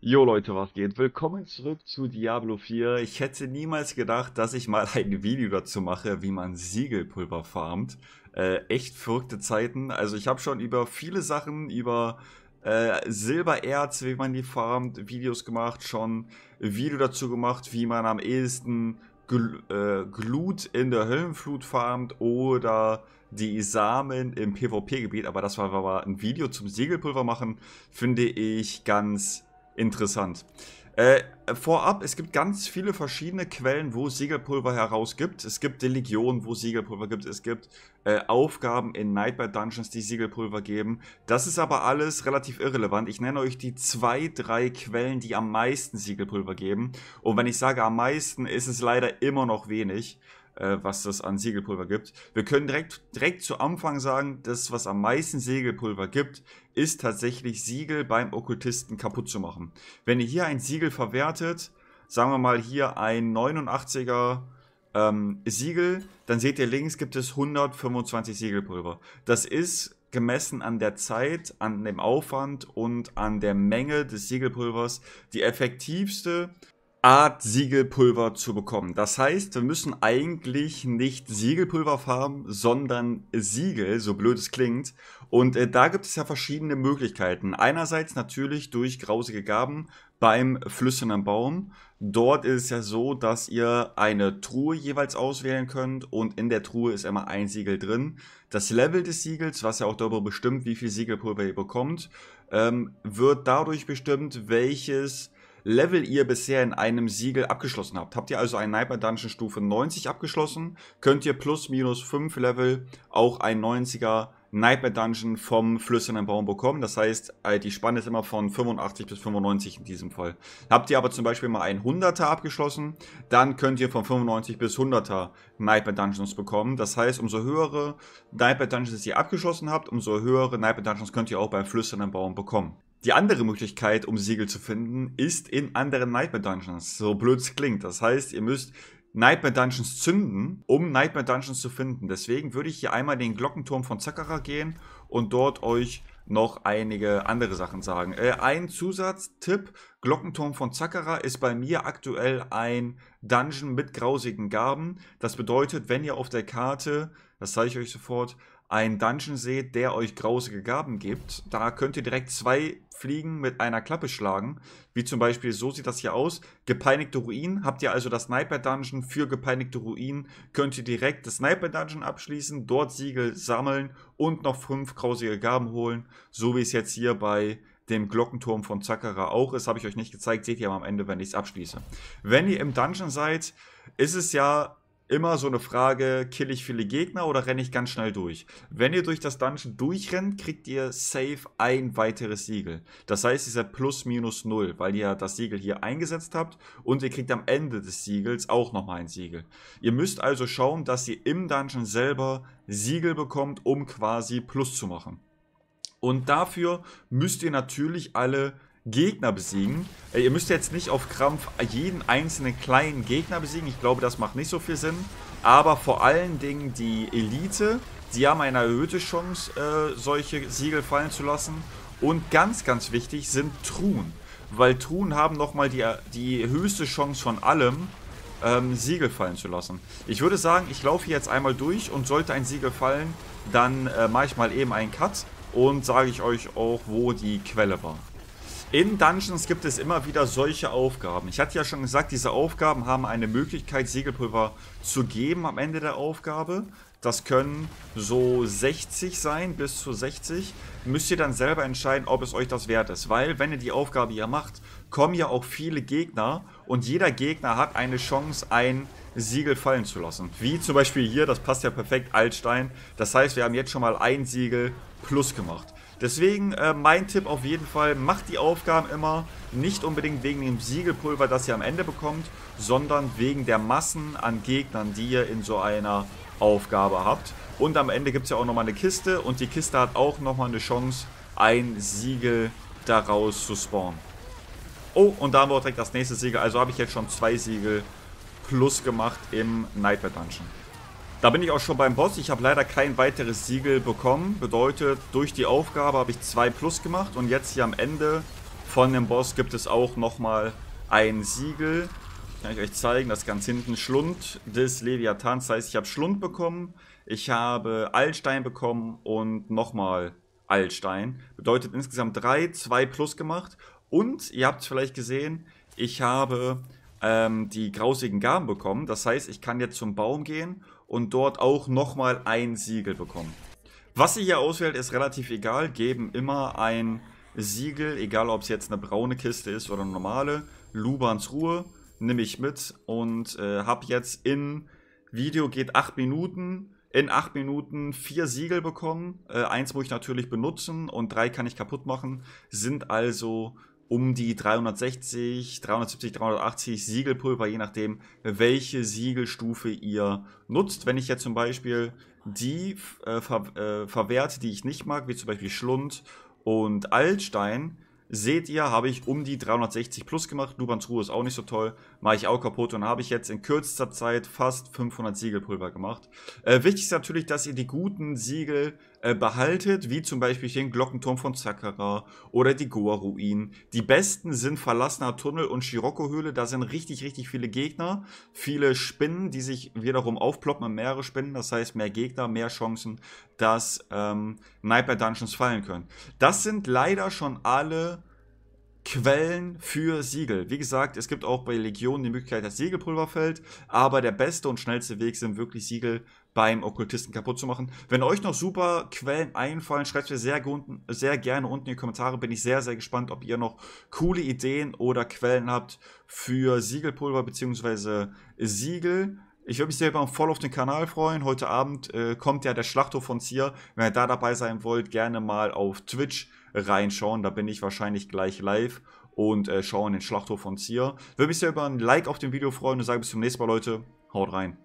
Jo Leute, was geht? Willkommen zurück zu Diablo 4. Ich hätte niemals gedacht, dass ich mal ein Video dazu mache, wie man Siegelpulver farmt. Äh, echt verrückte Zeiten. Also ich habe schon über viele Sachen, über äh, Silbererz, wie man die farmt, Videos gemacht, schon ein Video dazu gemacht, wie man am ehesten Gl äh, Glut in der Höllenflut farmt oder die Samen im PvP-Gebiet. Aber das war, war ein Video zum Siegelpulver machen, finde ich ganz interessant. Äh, vorab, es gibt ganz viele verschiedene Quellen, wo es Siegelpulver herausgibt. Es gibt die Legion, wo es Siegelpulver gibt. Es gibt äh, Aufgaben in Nightmare Dungeons, die Siegelpulver geben. Das ist aber alles relativ irrelevant. Ich nenne euch die zwei, drei Quellen, die am meisten Siegelpulver geben. Und wenn ich sage am meisten, ist es leider immer noch wenig äh, was es an Segelpulver gibt. Wir können direkt, direkt zu Anfang sagen, das, was am meisten Segelpulver gibt, ist tatsächlich Siegel beim Okkultisten kaputt zu machen. Wenn ihr hier ein Siegel verwertet, sagen wir mal hier ein 89er ähm, Siegel, dann seht ihr links gibt es 125 Siegelpulver. Das ist gemessen an der Zeit, an dem Aufwand und an der Menge des Siegelpulvers die effektivste Art Siegelpulver zu bekommen. Das heißt, wir müssen eigentlich nicht Siegelpulver farmen, sondern Siegel, so blöd es klingt. Und äh, da gibt es ja verschiedene Möglichkeiten. Einerseits natürlich durch grausige Gaben beim flüsternden Baum. Dort ist es ja so, dass ihr eine Truhe jeweils auswählen könnt und in der Truhe ist immer ein Siegel drin. Das Level des Siegels, was ja auch darüber bestimmt, wie viel Siegelpulver ihr bekommt, ähm, wird dadurch bestimmt, welches Level ihr bisher in einem Siegel abgeschlossen habt. Habt ihr also ein Sniper Dungeon Stufe 90 abgeschlossen, könnt ihr plus minus 5 Level auch ein 90er Nightmare Dungeon vom flüssernen Baum bekommen. Das heißt, äh, die Spanne ist immer von 85 bis 95 in diesem Fall. Habt ihr aber zum Beispiel mal ein 100er abgeschlossen, dann könnt ihr von 95 bis 100er Nightmare Dungeons bekommen. Das heißt, umso höhere Nightmare Dungeons ihr abgeschlossen habt, umso höhere Nightmare Dungeons könnt ihr auch beim flüssernen Baum bekommen. Die andere Möglichkeit, um Siegel zu finden, ist in anderen Nightmare Dungeons. So blöd es klingt. Das heißt, ihr müsst Nightmare Dungeons zünden, um Nightmare Dungeons zu finden. Deswegen würde ich hier einmal den Glockenturm von Zakara gehen und dort euch noch einige andere Sachen sagen. Äh, ein Zusatztipp, Glockenturm von Zakara ist bei mir aktuell ein Dungeon mit grausigen Gaben. Das bedeutet, wenn ihr auf der Karte, das zeige ich euch sofort, ein Dungeon seht, der euch grausige Gaben gibt. Da könnt ihr direkt zwei Fliegen mit einer Klappe schlagen. Wie zum Beispiel, so sieht das hier aus. Gepeinigte Ruinen. Habt ihr also das Sniper Dungeon für gepeinigte Ruinen, könnt ihr direkt das Sniper Dungeon abschließen, dort Siegel sammeln und noch fünf grausige Gaben holen. So wie es jetzt hier bei dem Glockenturm von Zakara auch ist. Habe ich euch nicht gezeigt, seht ihr aber am Ende, wenn ich es abschließe. Wenn ihr im Dungeon seid, ist es ja immer so eine Frage, kill ich viele Gegner oder renne ich ganz schnell durch? Wenn ihr durch das Dungeon durchrennt, kriegt ihr safe ein weiteres Siegel. Das heißt, ihr seid plus minus null, weil ihr das Siegel hier eingesetzt habt und ihr kriegt am Ende des Siegels auch nochmal ein Siegel. Ihr müsst also schauen, dass ihr im Dungeon selber Siegel bekommt, um quasi plus zu machen. Und dafür müsst ihr natürlich alle Gegner besiegen. Äh, ihr müsst jetzt nicht auf Krampf jeden einzelnen kleinen Gegner besiegen. Ich glaube, das macht nicht so viel Sinn. Aber vor allen Dingen die Elite, die haben eine erhöhte Chance, äh, solche Siegel fallen zu lassen. Und ganz, ganz wichtig sind Truhen. Weil Truhen haben nochmal die, die höchste Chance von allem, ähm, Siegel fallen zu lassen. Ich würde sagen, ich laufe hier jetzt einmal durch und sollte ein Siegel fallen, dann äh, mache ich mal eben einen Cut und sage ich euch auch, wo die Quelle war. In Dungeons gibt es immer wieder solche Aufgaben. Ich hatte ja schon gesagt, diese Aufgaben haben eine Möglichkeit, Segelpulver zu geben am Ende der Aufgabe. Das können so 60 sein, bis zu 60. Müsst ihr dann selber entscheiden, ob es euch das wert ist. Weil, wenn ihr die Aufgabe ja macht, kommen ja auch viele Gegner. Und jeder Gegner hat eine Chance, ein Siegel fallen zu lassen. Wie zum Beispiel hier, das passt ja perfekt, Altstein. Das heißt, wir haben jetzt schon mal ein Siegel plus gemacht. Deswegen äh, mein Tipp auf jeden Fall, macht die Aufgaben immer nicht unbedingt wegen dem Siegelpulver, das ihr am Ende bekommt, sondern wegen der Massen an Gegnern, die ihr in so einer Aufgabe habt. Und am Ende gibt es ja auch nochmal eine Kiste und die Kiste hat auch nochmal eine Chance, ein Siegel daraus zu spawnen. Oh, und da haben wir auch direkt das nächste Siegel. Also habe ich jetzt schon zwei Siegel plus gemacht im Nightmare Dungeon. Da bin ich auch schon beim Boss. Ich habe leider kein weiteres Siegel bekommen. Bedeutet, durch die Aufgabe habe ich 2 plus gemacht. Und jetzt hier am Ende von dem Boss gibt es auch nochmal ein Siegel. Kann ich euch zeigen, das ganz hinten Schlund des Leviathans. Das heißt, ich habe Schlund bekommen, ich habe Altstein bekommen und nochmal Altstein. Bedeutet insgesamt 3, 2 plus gemacht. Und ihr habt es vielleicht gesehen, ich habe ähm, die grausigen Gaben bekommen. Das heißt, ich kann jetzt zum Baum gehen und dort auch nochmal ein Siegel bekommen. Was ihr hier auswählt, ist relativ egal. Geben immer ein Siegel, egal ob es jetzt eine braune Kiste ist oder eine normale. Lubans Ruhe nehme ich mit und äh, habe jetzt in Video geht 8 Minuten. In 8 Minuten 4 Siegel bekommen. Äh, eins muss ich natürlich benutzen und 3 kann ich kaputt machen. Sind also um die 360, 370, 380 Siegelpulver, je nachdem, welche Siegelstufe ihr nutzt. Wenn ich jetzt zum Beispiel die äh, ver äh, verwerte, die ich nicht mag, wie zum Beispiel Schlund und Altstein, seht ihr, habe ich um die 360 plus gemacht. Lubans Ruhe ist auch nicht so toll, mache ich auch kaputt und habe ich jetzt in kürzester Zeit fast 500 Siegelpulver gemacht. Äh, wichtig ist natürlich, dass ihr die guten Siegel äh, behaltet, wie zum Beispiel den Glockenturm von Saqqara oder die Goa-Ruinen. Die besten sind Verlassener Tunnel und Scirocco-Höhle. Da sind richtig, richtig viele Gegner, viele Spinnen, die sich wiederum aufploppen, mehrere Spinnen. Das heißt, mehr Gegner, mehr Chancen, dass ähm, Nightmare Dungeons fallen können. Das sind leider schon alle Quellen für Siegel. Wie gesagt, es gibt auch bei Legionen die Möglichkeit, dass Siegelpulver fällt, aber der beste und schnellste Weg sind wirklich Siegel beim Okkultisten kaputt zu machen. Wenn euch noch super Quellen einfallen, schreibt mir sehr, sehr gerne unten in die Kommentare. Bin ich sehr, sehr gespannt, ob ihr noch coole Ideen oder Quellen habt für Siegelpulver bzw. Siegel. Ich würde mich sehr über einen Follow auf den Kanal freuen. Heute Abend äh, kommt ja der Schlachthof von Zier. Wenn ihr da dabei sein wollt, gerne mal auf Twitch reinschauen. Da bin ich wahrscheinlich gleich live und äh, schaue in den Schlachthof von Zier. Würde mich sehr über ein Like auf dem Video freuen und sage bis zum nächsten Mal, Leute. Haut rein.